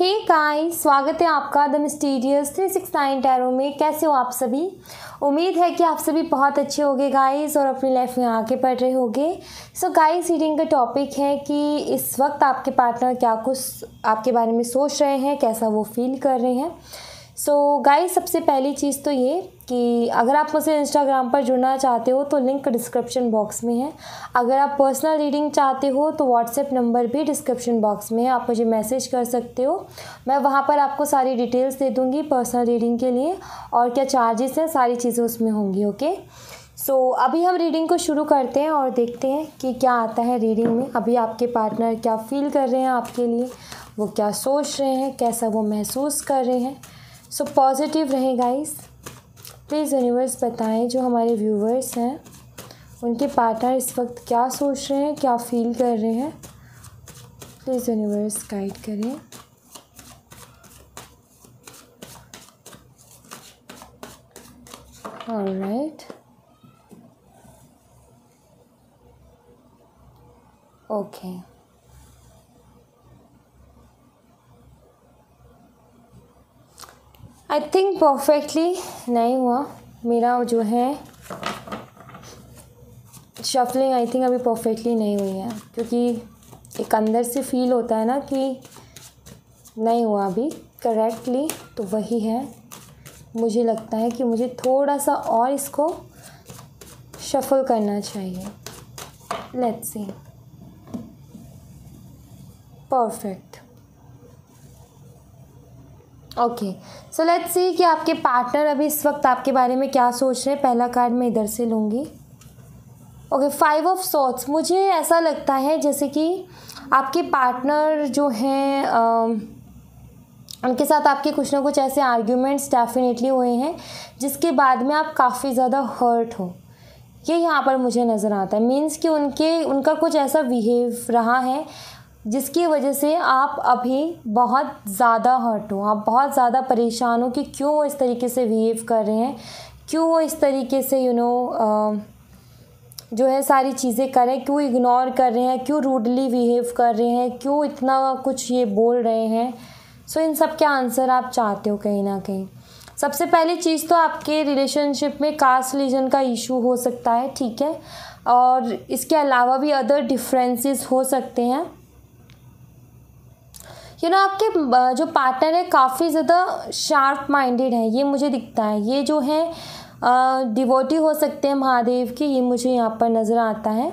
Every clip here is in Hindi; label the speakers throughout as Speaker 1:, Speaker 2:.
Speaker 1: हे hey काय स्वागत है आपका the mysterious three six nine tarot में कैसे हो आप सभी उम्मीद है कि आप सभी बहुत अच्छे होंगे गाइस और अपनी लाइफ में आगे बढ़ रहे होंगे सो गाइस रीडिंग का टॉपिक है कि इस वक्त आपके पार्टनर क्या कुछ आपके बारे में सोच रहे हैं कैसा वो फील कर रहे हैं सो so, गाइस सबसे पहली चीज़ तो ये कि अगर आप मुझसे इंस्टाग्राम पर जुड़ना चाहते हो तो लिंक डिस्क्रिप्शन बॉक्स में है अगर आप पर्सनल रीडिंग चाहते हो तो व्हाट्सएप नंबर भी डिस्क्रिप्शन बॉक्स में है आप मुझे मैसेज कर सकते हो मैं वहाँ पर आपको सारी डिटेल्स दे दूँगी पर्सनल रीडिंग के लिए और क्या चार्जेस हैं सारी चीज़ें उसमें होंगी ओके सो so, अभी हम रीडिंग को शुरू करते हैं और देखते हैं कि क्या आता है रीडिंग में अभी आपके पार्टनर क्या फील कर रहे हैं आपके लिए वो क्या सोच रहे हैं कैसा वो महसूस कर रहे हैं सो पॉजिटिव रहें गाइस प्लीज़ यूनिवर्स बताएं जो हमारे व्यूवर्स हैं उनके पार्टनर इस वक्त क्या सोच रहे हैं क्या फील कर रहे हैं प्लीज़ यूनिवर्स गाइड करें all right okay I think perfectly नहीं हुआ मेरा जो है शफलिंग आई थिंक अभी परफेक्टली नहीं हुई है क्योंकि एक अंदर से फील होता है ना कि नहीं हुआ अभी करेक्टली तो वही है मुझे लगता है कि मुझे थोड़ा सा और इसको शफल करना चाहिए let's see perfect okay so let's see कि आपके पार्टनर अभी इस वक्त आपके बारे में क्या सोच रहे हैं पहला कार्ड मैं इधर से लूँगी ओके फाइव ऑफ सॉट्स मुझे ऐसा लगता है जैसे कि आपके पार्टनर जो हैं उनके साथ आपके कुछ ना कुछ ऐसे आर्ग्यूमेंट्स डेफिनेटली हुए हैं जिसके बाद में आप काफ़ी ज़्यादा हर्ट हो ये यहाँ पर मुझे नज़र आता है मीन्स कि उनके उनका कुछ ऐसा बिहेव रहा है जिसकी वजह से आप अभी बहुत ज़्यादा हर्ट हो आप बहुत ज़्यादा परेशान हो कि क्यों वो इस तरीके से बिहेव कर रहे हैं क्यों वो इस तरीके से यू you नो know, जो है सारी चीज़ें करें क्यों इग्नोर कर रहे हैं क्यों रूडली बिहेव कर रहे हैं क्यों इतना कुछ ये बोल रहे हैं सो so, इन सब के आंसर आप चाहते हो कहीं ना कहीं सबसे पहली चीज़ तो आपके रिलेशनशिप में कास्ट रिलीजन का इशू हो सकता है ठीक है और इसके अलावा भी अदर डिफरेंसेस हो सकते हैं यू नो आपके जो पार्टनर है काफ़ी ज़्यादा शार्प माइंडेड है ये मुझे दिखता है ये जो है डिवोटी हो सकते हैं महादेव की ये मुझे यहाँ पर नज़र आता है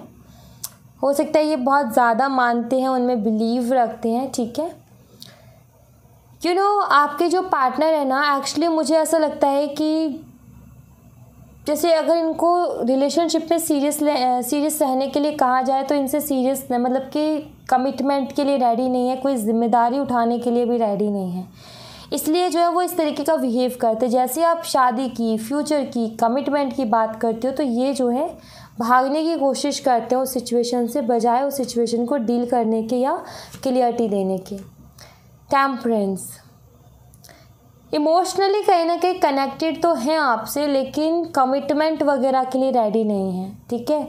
Speaker 1: हो सकता है ये बहुत ज़्यादा मानते हैं उनमें बिलीव रखते हैं ठीक है यू you नो know, आपके जो पार्टनर है ना एक्चुअली मुझे ऐसा लगता है कि जैसे अगर इनको रिलेशनशिप में सीरियस सीरियस रहने के लिए कहा जाए तो इनसे सीरियस मतलब कि कमिटमेंट के लिए रेडी नहीं है कोई जिम्मेदारी उठाने के लिए भी रेडी नहीं है इसलिए जो है वो इस तरीके का बिहेव करते जैसे आप शादी की फ्यूचर की कमिटमेंट की बात करते हो तो ये जो है भागने की कोशिश करते हो उस सिचुएशन से बजाय उस सिचुएशन को डील करने के या क्लियरिटी देने के टैम्परेंस इमोशनली कहीं ना कहीं कनेक्टेड तो हैं आपसे लेकिन कमिटमेंट वगैरह के लिए रेडी नहीं है ठीक है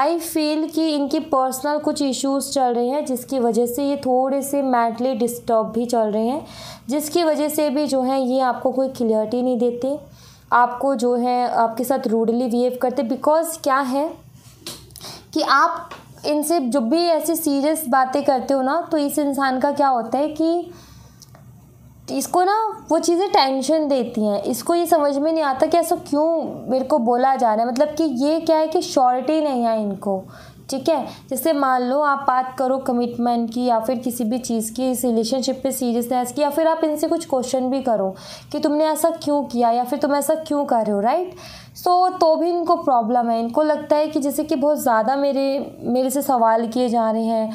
Speaker 1: आई फील कि इनकी पर्सनल कुछ इश्यूज चल रहे हैं जिसकी वजह से ये थोड़े से मेंटली डिस्टर्ब भी चल रहे हैं जिसकी वजह से भी जो है ये आपको कोई क्लियरिटी नहीं देते आपको जो है आपके साथ रूडली बिहेव करते बिकॉज क्या है कि आप इनसे जब भी ऐसी सीरियस बातें करते हो ना तो इस इंसान का क्या होता है कि इसको ना वो चीज़ें टेंशन देती हैं इसको ये समझ में नहीं आता कि ऐसा क्यों मेरे को बोला जा रहा है मतलब कि ये क्या है कि श्योरिटी नहीं है इनको ठीक है जैसे मान लो आप बात करो कमिटमेंट की या फिर किसी भी चीज़ की इस रिलेशनशिप पे सीरियसनेस की या फिर आप इनसे कुछ क्वेश्चन भी करो कि तुमने ऐसा क्यों किया या फिर तुम ऐसा क्यों कर रहे हो राइट सो so, तो भी इनको प्रॉब्लम है इनको लगता है कि जैसे कि बहुत ज़्यादा मेरे मेरे से सवाल किए जा रहे हैं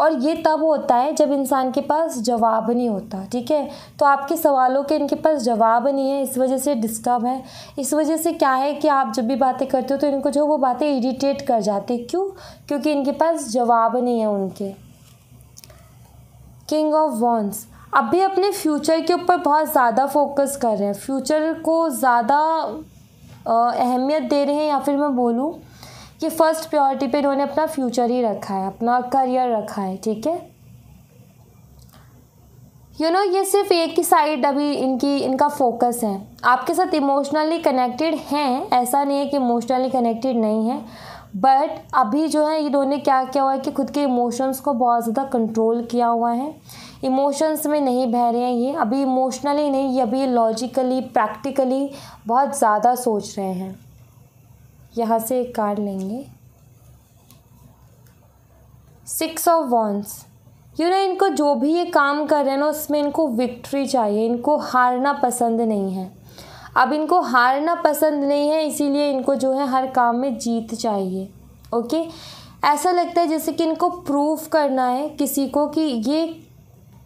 Speaker 1: और ये तब होता है जब इंसान के पास जवाब नहीं होता ठीक है तो आपके सवालों के इनके पास जवाब नहीं है इस वजह से डिस्टर्ब है इस वजह से क्या है कि आप जब भी बातें करते हो तो इनको जो वो बातें इरीटेट कर जाती क्यों क्योंकि इनके पास जवाब नहीं है उनके किंग ऑफ वॉन्स अब भी अपने फ्यूचर के ऊपर बहुत ज़्यादा फोकस कर रहे हैं फ्यूचर को ज़्यादा अहमियत दे रहे हैं या फिर मैं बोलूँ कि फ़र्स्ट प्रायोरिटी पे इन्होंने अपना फ्यूचर ही रखा है अपना करियर रखा है ठीक है यू नो ये सिर्फ एक ही साइड अभी इनकी इनका फोकस है आपके साथ इमोशनली कनेक्टेड हैं ऐसा नहीं है कि इमोशनली कनेक्टेड नहीं है बट अभी जो है इन्होंने क्या किया हुआ है कि खुद के इमोशंस को बहुत ज़्यादा कंट्रोल किया हुआ है इमोशंस में नहीं बह रहे हैं ये अभी इमोशनली नहीं ये अभी लॉजिकली प्रैक्टिकली बहुत ज़्यादा सोच रहे हैं यहाँ से एक कार्ड लेंगे सिक्स ऑफ वॉन्स यू ना इनको जो भी ये काम कर रहे हैं ना उसमें इनको विक्ट्री चाहिए इनको हारना पसंद नहीं है अब इनको हारना पसंद नहीं है इसीलिए इनको जो है हर काम में जीत चाहिए ओके ऐसा लगता है जैसे कि इनको प्रूफ करना है किसी को कि ये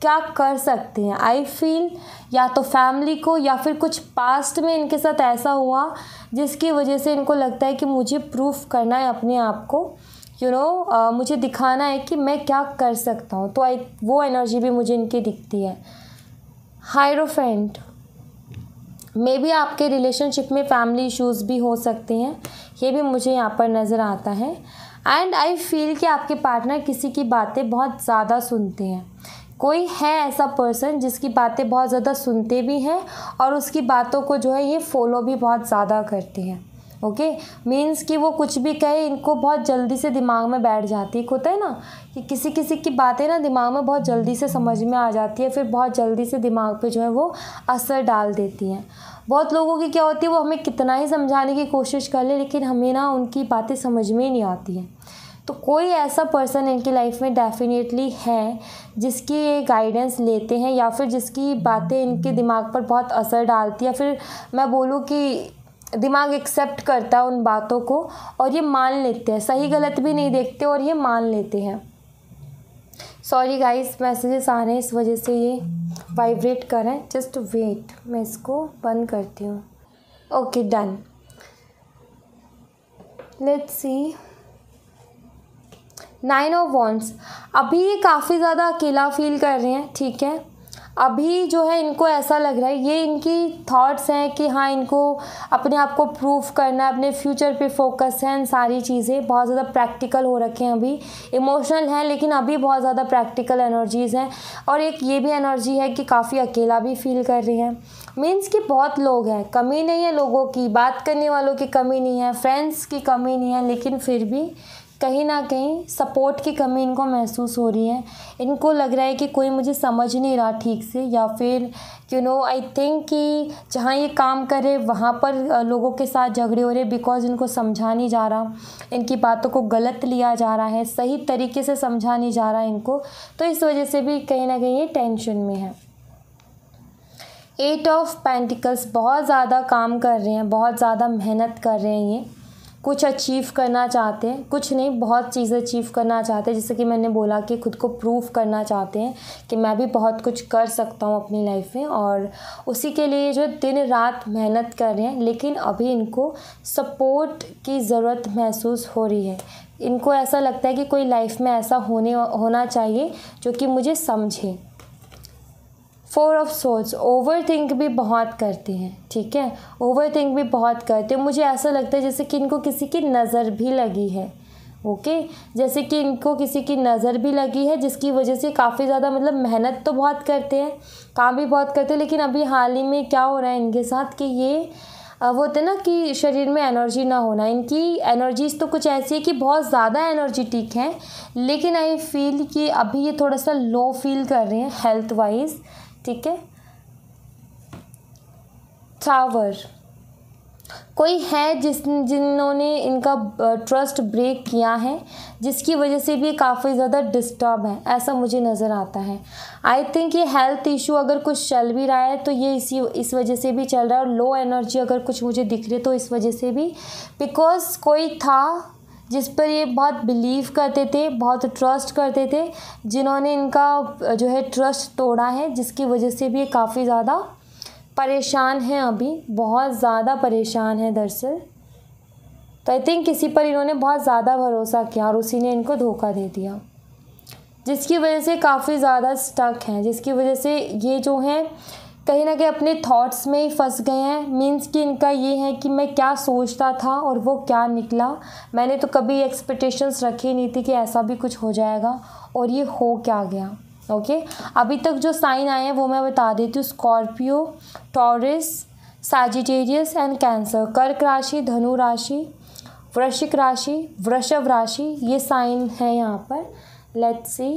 Speaker 1: क्या कर सकते हैं आई फील या तो फैमिली को या फिर कुछ पास्ट में इनके साथ ऐसा हुआ जिसकी वजह से इनको लगता है कि मुझे प्रूफ करना है अपने आप को यू नो मुझे दिखाना है कि मैं क्या कर सकता हूँ तो आई वो एनर्जी भी मुझे इनकी दिखती है हायरोफेंट मे बी आपके रिलेशनशिप में फैमिली इश्यूज़ भी हो सकते हैं ये भी मुझे यहाँ पर नज़र आता है एंड आई फील कि आपके पार्टनर किसी की बातें बहुत ज़्यादा सुनते हैं कोई है ऐसा पर्सन जिसकी बातें बहुत ज़्यादा सुनते भी हैं और उसकी बातों को जो है ये फॉलो भी बहुत ज़्यादा करते हैं ओके मीन्स कि वो कुछ भी कहे इनको बहुत जल्दी से दिमाग में बैठ जाती है होता है ना कि किसी किसी की बातें ना दिमाग में बहुत जल्दी से समझ में आ जाती है फिर बहुत जल्दी से दिमाग पे जो है वो असर डाल देती हैं बहुत लोगों की क्या होती है वो हमें कितना ही समझाने की कोशिश कर ले लेकिन हमें ना उनकी बातें समझ में ही नहीं आती हैं तो कोई ऐसा पर्सन इनकी लाइफ में डेफिनेटली है जिसकी ये गाइडेंस लेते हैं या फिर जिसकी बातें इनके दिमाग पर बहुत असर डालती है फिर मैं बोलूँ कि दिमाग एक्सेप्ट करता है उन बातों को और ये मान लेते हैं सही गलत भी नहीं देखते और ये मान लेते हैं सॉरी गाइस मैसेजेस आ रहे हैं इस वजह से ये वाइब्रेट करें जस्ट वेट मैं इसको बंद करती हूँ okay done let's see nine of wands अभी ये काफ़ी ज़्यादा अकेला फील कर रहे हैं ठीक है अभी जो है इनको ऐसा लग रहा है ये इनकी थॉट्स हैं कि हाँ इनको अपने आप को प्रूफ करना है अपने फ्यूचर पे फोकस है इन सारी चीज़ें बहुत ज़्यादा प्रैक्टिकल हो रखे हैं अभी इमोशनल हैं लेकिन अभी बहुत ज़्यादा प्रैक्टिकल एनर्जीज़ हैं और एक ये भी एनर्जी है कि काफ़ी अकेला भी फील कर रही हैं मीन्स कि बहुत लोग हैं कमी नहीं है लोगों की बात करने वालों की कमी नहीं है फ्रेंड्स की कमी नहीं है लेकिन फिर भी कहीं ना कहीं सपोर्ट की कमी इनको महसूस हो रही है इनको लग रहा है कि कोई मुझे समझ नहीं रहा ठीक से या फिर यू नो आई थिंक कि जहाँ ये काम करे वहाँ पर लोगों के साथ झगड़े हो रहे बिकॉज इनको समझा नहीं जा रहा इनकी बातों को गलत लिया जा रहा है सही तरीके से समझा नहीं जा रहा इनको तो इस वजह से भी कहीं ना कहीं ये टेंशन में है एट ऑफ पेंटिकल्स बहुत ज़्यादा काम कर रहे हैं बहुत ज़्यादा मेहनत कर रहे हैं ये कुछ अचीव करना चाहते हैं कुछ नहीं बहुत चीज़ें अचीव करना चाहते हैं जैसे कि मैंने बोला कि खुद को प्रूव करना चाहते हैं कि मैं भी बहुत कुछ कर सकता हूँ अपनी लाइफ में और उसी के लिए जो दिन रात मेहनत कर रहे हैं लेकिन अभी इनको सपोर्ट की ज़रूरत महसूस हो रही है इनको ऐसा लगता है कि कोई लाइफ में ऐसा होने होना चाहिए जो कि मुझे समझे four of swords overthink भी बहुत करते हैं ठीक है ओवर थिंक भी बहुत करते हैं मुझे ऐसा लगता है जैसे कि इनको किसी की नज़र भी लगी है ओके okay? जैसे कि इनको किसी की नज़र भी लगी है जिसकी वजह से काफ़ी ज़्यादा मतलब मेहनत तो बहुत करते हैं काम भी बहुत करते हैं लेकिन अभी हाल ही में क्या हो रहा है इनके साथ कि ये वो होते ना कि शरीर में एनर्जी ना होना इनकी एनर्जीज तो कुछ ऐसी है कि बहुत ज़्यादा एनर्जेटिक हैं लेकिन आई फील कि अभी ये थोड़ा सा लो फील कर रहे हैं हेल्थ वाइज़ ठीक है थावर कोई है जिस जिन्होंने इनका ट्रस्ट ब्रेक किया है जिसकी वजह से भी काफ़ी ज़्यादा डिस्टर्ब है ऐसा मुझे नज़र आता है आई थिंक ये हेल्थ इशू अगर कुछ चल भी रहा है तो ये इसी इस वजह से भी चल रहा है और लो एनर्जी अगर कुछ मुझे दिख रही है तो इस वजह से भी बिकॉज़ कोई था जिस पर ये बहुत बिलीव करते थे बहुत ट्रस्ट करते थे जिन्होंने इनका जो है ट्रस्ट तोड़ा है जिसकी वजह से भी ये काफ़ी ज़्यादा परेशान हैं अभी बहुत ज़्यादा परेशान हैं दरअसल तो आई थिंक किसी पर इन्होंने बहुत ज़्यादा भरोसा किया और उसी ने इनको धोखा दे दिया जिसकी वजह से काफ़ी ज़्यादा स्टक हैं जिसकी वजह से ये जो हैं कहीं ना कहीं अपने थॉट्स में ही फंस गए हैं मीन्स कि इनका ये है कि मैं क्या सोचता था और वो क्या निकला मैंने तो कभी एक्सपेक्टेशंस रखी नहीं थी कि ऐसा भी कुछ हो जाएगा और ये हो क्या गया ओके अभी तक जो साइन आए हैं वो मैं बता देती हूँ Scorpio Taurus Sagittarius and Cancer कर्क राशि धनु राशि वृश्चिक राशि वृषभ राशि ये साइन है यहाँ पर let's see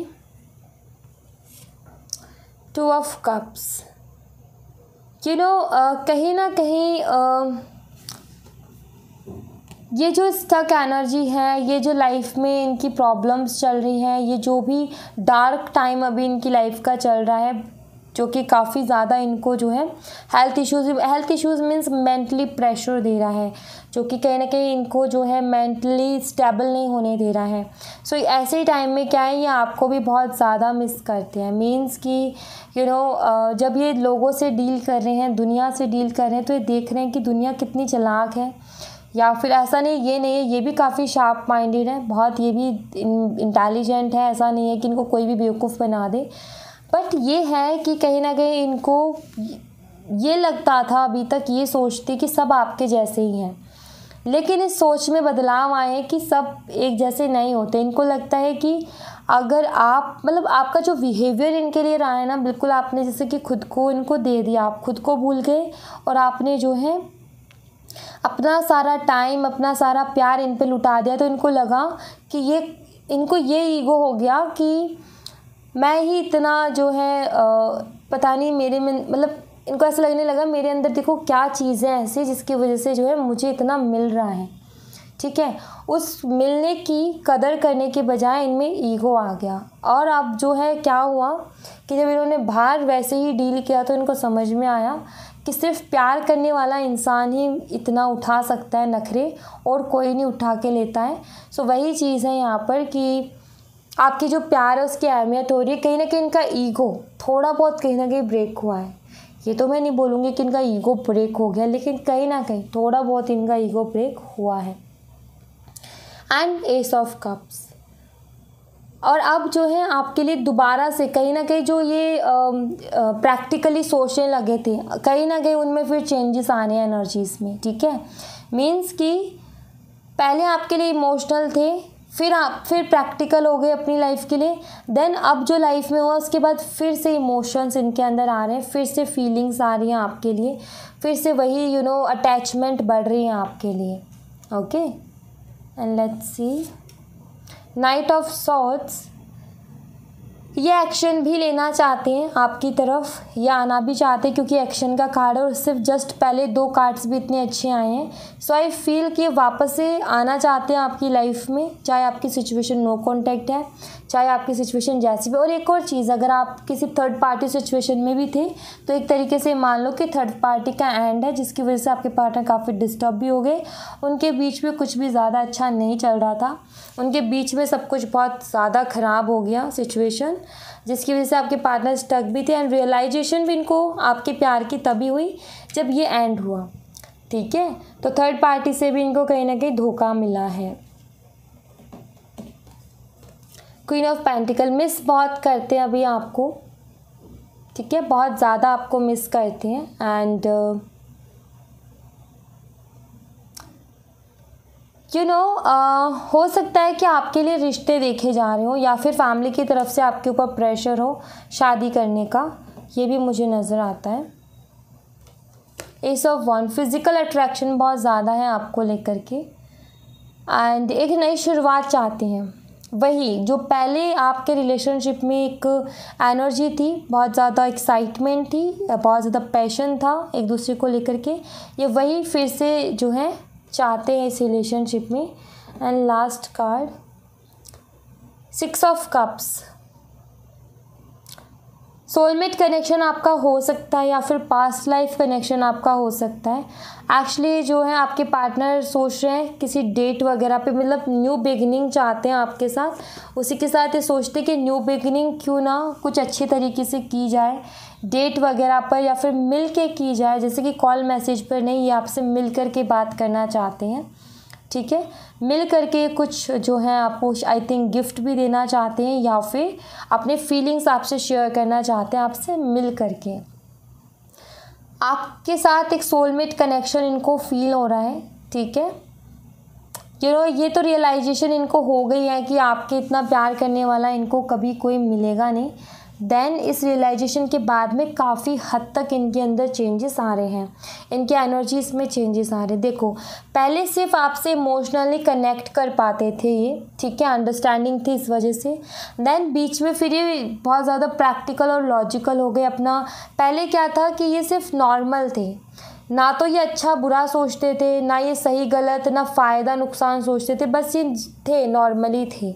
Speaker 1: two of cups you know uh, कहीं ना कहीं uh, ये जो स्टक एनर्जी है ये जो लाइफ में इनकी प्रॉब्लम्स चल रही हैं ये जो भी डार्क टाइम अभी इनकी लाइफ का चल रहा है जो कि काफ़ी ज़्यादा इनको जो है health issues health issues means mentally pressure दे रहा है जो कि कहीं ना कहीं इनको जो है मेंटली स्टेबल नहीं होने दे रहा है सो so, ऐसे टाइम में क्या है ये आपको भी बहुत ज़्यादा मिस करते हैं मीन्स कि यू you नो know, जब ये लोगों से डील कर रहे हैं दुनिया से डील कर रहे हैं तो ये देख रहे हैं कि दुनिया कितनी चलाक है या फिर ऐसा नहीं ये नहीं है ये भी काफ़ी शार्प माइंडेड है बहुत ये भी इंटेलिजेंट है ऐसा नहीं है कि इनको कोई भी बेवकूफ़ बना दे बट ये है कि कहीं ना कहीं इनको ये लगता था अभी तक ये सोचती कि सब आपके जैसे ही हैं लेकिन इस सोच में बदलाव आए कि सब एक जैसे नहीं होते इनको लगता है कि अगर आप मतलब आपका जो बिहेवियर इनके लिए रहा है ना बिल्कुल आपने जैसे कि खुद को इनको दे दिया आप खुद को भूल गए और आपने जो है अपना सारा टाइम अपना सारा प्यार इन पर लुटा दिया तो इनको लगा कि ये इनको ये ईगो हो गया कि मैं ही इतना जो है पता नहीं मेरे में मतलब इनको ऐसा लगने लगा मेरे अंदर देखो क्या चीज़ें ऐसी जिसकी वजह से जो है मुझे इतना मिल रहा है ठीक है उस मिलने की कदर करने के बजाय इनमें ईगो आ गया और अब जो है क्या हुआ कि जब इन्होंने बाहर वैसे ही डील किया तो इनको समझ में आया कि सिर्फ प्यार करने वाला इंसान ही इतना उठा सकता है नखरे और कोई नहीं उठा के लेता है सो वही चीज़ है यहाँ पर कि आपकी जो प्यार है उसकी अहमियत हो रही है कहीं ना कहीं इनका ईगो थोड़ा बहुत कहीं ना कहीं ब्रेक हुआ है ये तो मैं नहीं बोलूँगी कि इनका ईगो ब्रेक हो गया लेकिन कहीं ना कहीं थोड़ा बहुत इनका ईगो ब्रेक हुआ है एंड एस ऑफ कप्स और अब जो है आपके लिए दोबारा से कहीं ना कहीं जो ये प्रैक्टिकली सोचने लगे थे कहीं ना कहीं उनमें फिर चेंजेस आने हैं एनर्जीज़ में ठीक है मीन्स कि पहले आपके लिए इमोशनल थे फिर आप फिर प्रैक्टिकल हो गए अपनी लाइफ के लिए देन अब जो लाइफ में हुआ उसके बाद फिर से इमोशंस इनके अंदर आ रहे हैं फिर से फीलिंग्स आ रही हैं आपके लिए फिर से वही यू नो अटैचमेंट बढ़ रही है आपके लिए okay and let's see knight of swords ये एक्शन भी लेना चाहते हैं आपकी तरफ या आना भी चाहते हैं क्योंकि एक्शन का कार्ड है और सिर्फ जस्ट पहले दो कार्ड्स भी इतने अच्छे आए हैं सो आई फील कि वापस से आना चाहते हैं आपकी लाइफ में चाहे आपकी सिचुएशन नो कॉन्टैक्ट है चाहे आपकी सिचुएशन जैसी भी और एक और चीज़ अगर आप किसी थर्ड पार्टी सिचुएशन में भी थे तो एक तरीके से मान लो कि थर्ड पार्टी का एंड है जिसकी वजह से आपके पार्टनर काफ़ी डिस्टर्ब भी हो गए उनके बीच में कुछ भी ज़्यादा अच्छा नहीं चल रहा था उनके बीच में सब कुछ बहुत ज़्यादा ख़राब हो गया सिचुएशन जिसकी वजह से आपके पार्टनर स्टक भी थे एंड रियलाइजेशन भी इनको आपके प्यार की तभी हुई जब ये एंड हुआ ठीक है तो थर्ड पार्टी से भी इनको कहीं ना कहीं धोखा मिला है क्वीन ऑफ पेंटिकल मिस बहुत करते हैं अभी आपको ठीक है बहुत ज़्यादा आपको मिस करते हैं and uh, you know uh, हो सकता है कि आपके लिए रिश्ते देखे जा रहे हो या फिर फैमिली की तरफ से आपके ऊपर प्रेशर हो शादी करने का ये भी मुझे नज़र आता है एस ऑफ वन फिज़िकल अट्रैक्शन बहुत ज़्यादा है आपको लेकर के एंड एक नई शुरुआत चाहते हैं वही जो पहले आपके रिलेशनशिप में एक एनर्जी थी बहुत ज़्यादा एक्साइटमेंट थी बहुत ज़्यादा पैशन था एक दूसरे को लेकर के ये वही फिर से जो है चाहते हैं इस रिलेशनशिप में and last card six of cups soulmate connection आपका हो सकता है या फिर पास्ट लाइफ कनेक्शन आपका हो सकता है एक्चुअली जो है आपके पार्टनर सोच रहे हैं किसी डेट वगैरह पे मतलब न्यू बिगनिंग चाहते हैं आपके साथ उसी के साथ ये सोचते हैं कि न्यू बिगनिंग क्यों ना कुछ अच्छे तरीके से की जाए डेट वगैरह पर या फिर मिल के की जाए जैसे कि कॉल मैसेज पर नहीं ये आपसे मिल कर के बात करना चाहते हैं ठीक है मिल करके कुछ जो है आपको आई थिंक गिफ्ट भी देना चाहते हैं या फिर अपने फीलिंग्स आपसे शेयर करना चाहते हैं आपसे मिल करके आपके साथ एक सोलमेट कनेक्शन इनको फील हो रहा है ठीक है यू नो ये तो रियलाइजेशन इनको हो गई है कि आपके इतना प्यार करने वाला इनको कभी कोई मिलेगा नहीं देन इस रियलाइजेशन के बाद में काफ़ी हद तक इनके अंदर चेंजेस आ रहे हैं इनके एनर्जीज में चेंजेस आ रहे हैं देखो पहले सिर्फ आपसे इमोशनली कनेक्ट कर पाते थे ये ठीक है अंडरस्टैंडिंग थी इस वजह से देन बीच में फिर ये बहुत ज़्यादा प्रैक्टिकल और लॉजिकल हो गए अपना पहले क्या था कि ये सिर्फ नॉर्मल थे ना तो ये अच्छा बुरा सोचते थे ना ये सही गलत ना फ़ायदा नुकसान सोचते थे बस ये थे नॉर्मली थे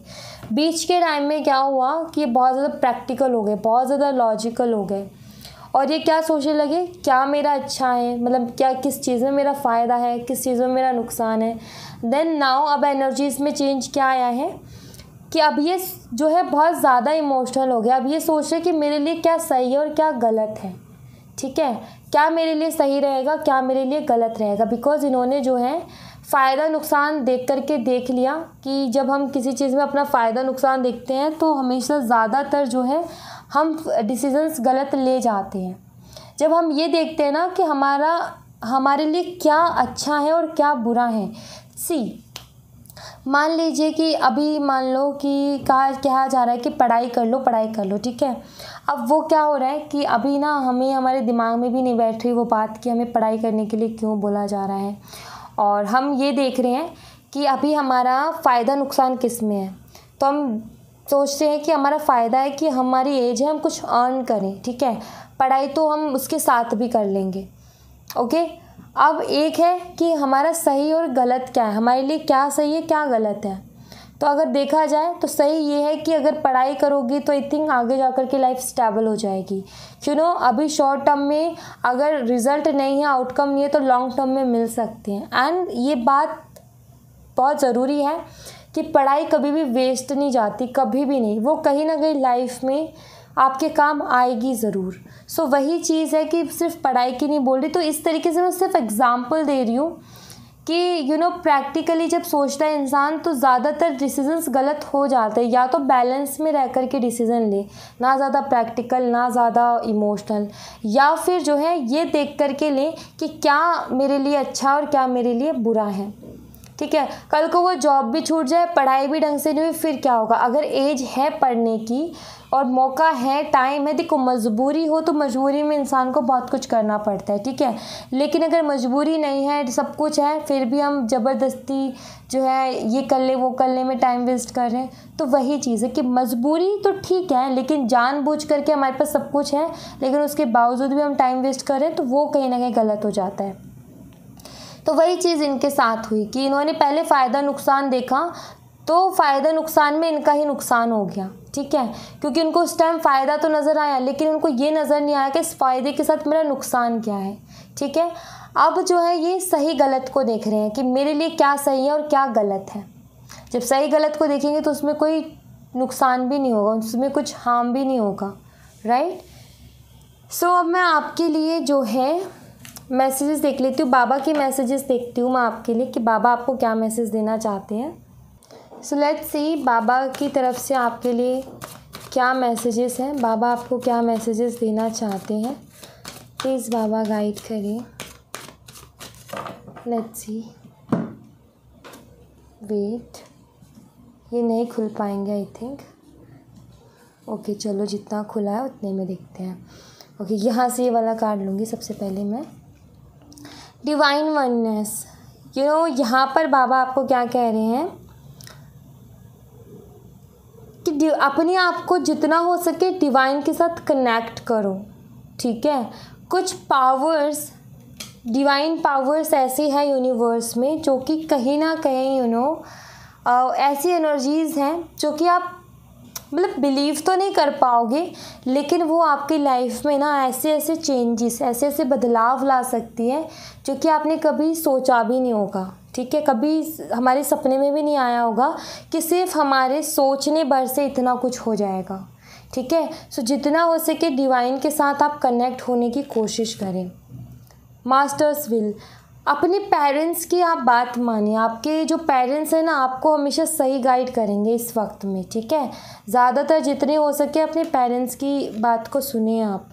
Speaker 1: बीच के टाइम में क्या हुआ कि ये बहुत ज़्यादा प्रैक्टिकल हो गए बहुत ज़्यादा लॉजिकल हो गए और ये क्या सोचने लगे क्या मेरा अच्छा है मतलब क्या किस चीज़ में मेरा फ़ायदा है किस चीज़ में मेरा नुकसान है देन नाउ अब एनर्जीज़ में चेंज क्या आया है कि अब ये जो है बहुत ज़्यादा इमोशनल हो गया अब ये सोच रहे कि मेरे लिए क्या सही है और क्या गलत है ठीक है क्या मेरे लिए सही रहेगा क्या मेरे लिए गलत रहेगा बिकॉज़ इन्होंने जो है फ़ायदा नुकसान देख कर के देख लिया कि जब हम किसी चीज़ में अपना फ़ायदा नुकसान देखते हैं तो हमेशा ज़्यादातर जो है हम डिसीजंस गलत ले जाते हैं जब हम ये देखते हैं ना कि हमारा हमारे लिए क्या अच्छा है और क्या बुरा है सी मान लीजिए कि अभी मान लो कि कहा कहा जा रहा है कि पढ़ाई कर लो पढ़ाई कर लो ठीक है अब वो क्या हो रहा है कि अभी ना हमें हमारे दिमाग में भी नहीं बैठ रही वो बात कि हमें पढ़ाई करने के लिए क्यों बोला जा रहा है और हम ये देख रहे हैं कि अभी हमारा फ़ायदा नुकसान किस में है तो हम सोचते हैं कि हमारा फ़ायदा है कि हमारी एज है हम कुछ अर्न करें ठीक है पढ़ाई तो हम उसके साथ भी कर लेंगे ओके अब एक है कि हमारा सही और गलत क्या है हमारे लिए क्या सही है क्या गलत है तो अगर देखा जाए तो सही ये है कि अगर पढ़ाई करोगी तो आई थिंक आगे जा कर के लाइफ स्टेबल हो जाएगी यू नो अभी शॉर्ट टर्म में अगर रिजल्ट नहीं है आउटकम नहीं है तो लॉन्ग टर्म में मिल सकते हैं एंड ये बात बहुत ज़रूरी है कि पढ़ाई कभी भी वेस्ट नहीं जाती कभी भी नहीं वो कहीं ना कहीं लाइफ में आपके काम आएगी ज़रूर सो so, वही चीज़ है कि सिर्फ पढ़ाई की नहीं बोल रही तो इस तरीके से मैं सिर्फ एग्ज़ाम्पल दे रही हूँ कि यू नो प्रैक्टिकली जब सोचता है इंसान तो ज़्यादातर डिसीजंस गलत हो जाते हैं या तो बैलेंस में रह कर के डिसीज़न ले ना ज़्यादा प्रैक्टिकल ना ज़्यादा इमोशनल या फिर जो है ये देख कर के लें कि क्या मेरे लिए अच्छा और क्या मेरे लिए बुरा है ठीक है कल को वो जॉब भी छूट जाए पढ़ाई भी ढंग से नहीं हुई फिर क्या होगा अगर एज है पढ़ने की और मौका है टाइम है देखो मजबूरी हो तो मजबूरी में इंसान को बहुत कुछ करना पड़ता है ठीक है लेकिन अगर मजबूरी नहीं है सब कुछ है फिर भी हम ज़बरदस्ती जो है ये कर ले वो कर ले में टाइम वेस्ट कर रहे हैं तो वही चीज़ है कि मजबूरी तो ठीक है लेकिन जानबूझ करके हमारे पास सब कुछ है लेकिन उसके बावजूद भी हम टाइम वेस्ट कर रहे हैं तो वो कहीं ना कहीं गलत हो जाता है तो वही चीज़ इनके साथ हुई कि इन्होंने पहले फ़ायदा नुकसान देखा तो फ़ायदा नुकसान में इनका ही नुकसान हो गया ठीक है क्योंकि उनको उस टाइम फ़ायदा तो नज़र आया लेकिन उनको ये नज़र नहीं आया कि इस फ़ायदे के साथ मेरा नुकसान क्या है ठीक है अब जो है ये सही गलत को देख रहे हैं कि मेरे लिए क्या सही है और क्या गलत है जब सही गलत को देखेंगे तो उसमें कोई नुकसान भी नहीं होगा उसमें कुछ हार्म भी नहीं होगा राइट सो अब मैं आपके लिए जो है मैसेजेस देख लेती हूँ बाबा के मैसेजेस देखती हूँ मैं आपके लिए कि बाबा आपको क्या मैसेज देना चाहते हैं सो लेट्स सी बाबा की तरफ से आपके लिए क्या मैसेजेस हैं बाबा आपको क्या मैसेजेस देना चाहते हैं प्लीज़ बाबा गाइड करें लेट्स सी वेट ये नहीं खुल पाएंगे आई थिंक ओके चलो जितना खुला है उतने में देखते हैं ओके यहाँ से ये वाला कार्ड लूँगी सबसे पहले मैं डिवाइन वननेस यू नो यहाँ पर बाबा आपको क्या कह रहे हैं कि अपने आप को जितना हो सके डिवाइन के साथ कनेक्ट करो ठीक है कुछ पावर्स डिवाइन पावर्स ऐसे हैं यूनिवर्स में जो कि कहीं ना कहीं यू नो ऐसी एनर्जीज़ हैं जो कि आप मतलब बिलीव तो नहीं कर पाओगे लेकिन वो आपकी लाइफ में ना ऐसे ऐसे चेंजेस ऐसे ऐसे बदलाव ला सकती है जो कि आपने कभी सोचा भी नहीं होगा ठीक है कभी हमारे सपने में भी नहीं आया होगा कि सिर्फ हमारे सोचने भर से इतना कुछ हो जाएगा ठीक है सो जितना हो सके डिवाइन के साथ आप कनेक्ट होने की कोशिश करें मास्टर्स विल अपने पेरेंट्स की आप बात मानिए आपके जो पेरेंट्स हैं ना आपको हमेशा सही गाइड करेंगे इस वक्त में ठीक है ज़्यादातर जितने हो सके अपने पेरेंट्स की बात को सुनिए आप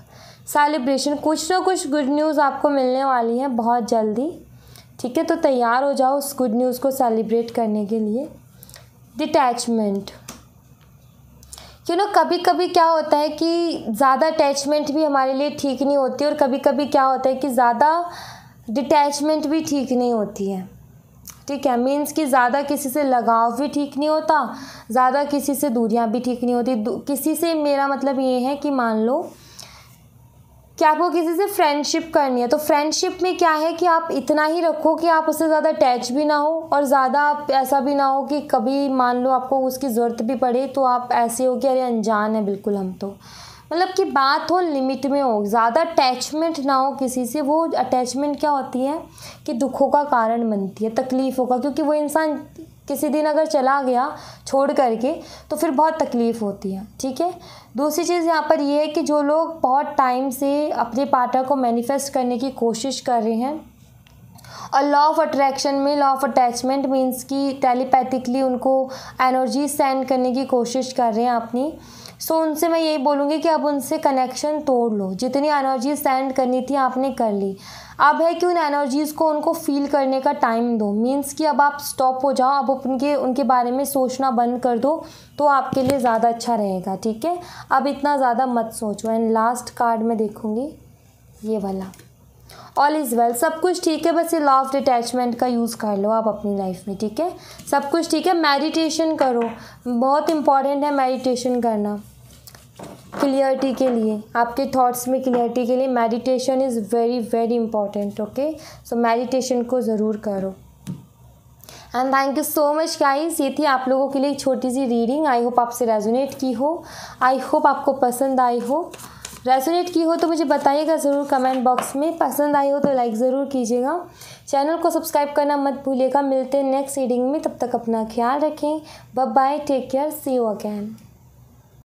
Speaker 1: सेलिब्रेशन कुछ ना कुछ गुड न्यूज़ आपको मिलने वाली है बहुत जल्दी ठीक है तो तैयार हो जाओ उस गुड न्यूज़ को सेलिब्रेट करने के लिए डिटैचमेंट यू नो कभी कभी क्या होता है कि ज़्यादा अटैचमेंट भी हमारे लिए ठीक नहीं होती और कभी कभी क्या होता है कि ज़्यादा डिटैचमेंट भी ठीक नहीं होती है ठीक है मीन्स कि ज़्यादा किसी से लगाव भी ठीक नहीं होता ज़्यादा किसी से दूरियाँ भी ठीक नहीं होती किसी से मेरा मतलब ये है कि मान लो कि आपको किसी से फ्रेंडशिप करनी है तो फ्रेंडशिप में क्या है कि आप इतना ही रखो कि आप उससे ज़्यादा अटैच भी ना हो और ज़्यादा आप ऐसा भी ना हो कि कभी मान लो आपको उसकी ज़रूरत भी पड़े तो आप ऐसे हो कि अरे अनजान है बिल्कुल हम तो मतलब कि बात हो लिमिट में हो ज़्यादा अटैचमेंट ना हो किसी से वो अटैचमेंट क्या होती है कि दुखों का कारण बनती है तकलीफ़ों का क्योंकि वो इंसान किसी दिन अगर चला गया छोड़ करके तो फिर बहुत तकलीफ़ होती है ठीक है दूसरी चीज़ यहाँ पर यह है कि जो लोग बहुत टाइम से अपने पार्टनर को मैनिफेस्ट करने की कोशिश कर रहे हैं और लॉ ऑफ अट्रैक्शन में लॉ ऑफ अटैचमेंट मीन्स कि टेलीपैथिकली उनको एनर्जी सेंड करने की कोशिश कर रहे हैं अपनी सो so, उनसे मैं यही बोलूँगी कि अब उनसे कनेक्शन तोड़ लो जितनी एनर्जी सेंड करनी थी आपने कर ली अब है कि उन एनर्जीज़ को उनको फील करने का टाइम दो मीन्स कि अब आप स्टॉप हो जाओ अब उनके उनके बारे में सोचना बंद कर दो तो आपके लिए ज़्यादा अच्छा रहेगा ठीक है अब इतना ज़्यादा मत सोचो एंड लास्ट कार्ड में देखूँगी ये वाला ऑल इज़ वेल सब कुछ ठीक है बस ये लॉ ऑफ डिटैचमेंट का यूज़ कर लो आप अपनी लाइफ में ठीक है सब कुछ ठीक है मेडिटेशन करो बहुत इंपॉर्टेंट है मेडिटेशन करना क्लियरिटी के लिए आपके थॉट्स में क्लियरिटी के लिए meditation is very very important okay so meditation को ज़रूर करो and thank you so much guys ये थी आप लोगों के लिए एक छोटी सी रीडिंग आई होप आपसे रेजोनेट की हो आई होप आपको पसंद आई हो रेजोनेट की हो तो मुझे बताइएगा ज़रूर कमेंट बॉक्स में पसंद आई हो तो लाइक ज़रूर कीजिएगा चैनल को सब्सक्राइब करना मत भूलिएगा मिलते हैं नेक्स्ट रीडिंग में तब तक अपना ख्याल रखें bye take care see you again